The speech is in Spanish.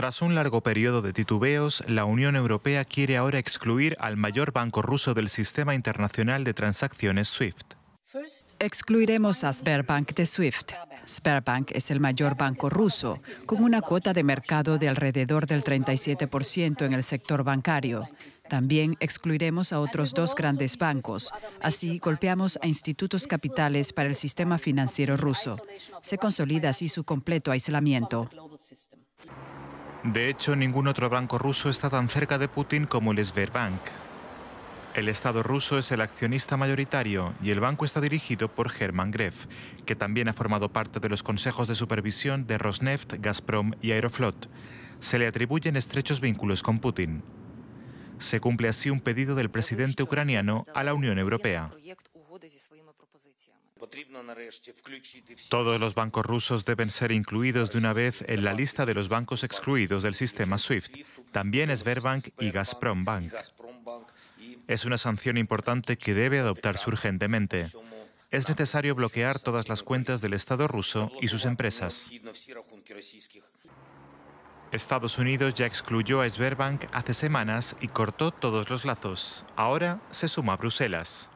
Tras un largo periodo de titubeos, la Unión Europea quiere ahora excluir al mayor banco ruso del sistema internacional de transacciones SWIFT. Excluiremos a Sberbank de SWIFT. Sberbank es el mayor banco ruso, con una cuota de mercado de alrededor del 37% en el sector bancario. También excluiremos a otros dos grandes bancos. Así golpeamos a institutos capitales para el sistema financiero ruso. Se consolida así su completo aislamiento. De hecho, ningún otro banco ruso está tan cerca de Putin como el Sberbank. El Estado ruso es el accionista mayoritario y el banco está dirigido por Hermann Greff, que también ha formado parte de los consejos de supervisión de Rosneft, Gazprom y Aeroflot. Se le atribuyen estrechos vínculos con Putin. Se cumple así un pedido del presidente ucraniano a la Unión Europea. Todos los bancos rusos deben ser incluidos de una vez en la lista de los bancos excluidos del sistema SWIFT, también Sberbank y Gazprom Bank. Es una sanción importante que debe adoptarse urgentemente. Es necesario bloquear todas las cuentas del Estado ruso y sus empresas. Estados Unidos ya excluyó a Sberbank hace semanas y cortó todos los lazos. Ahora se suma a Bruselas.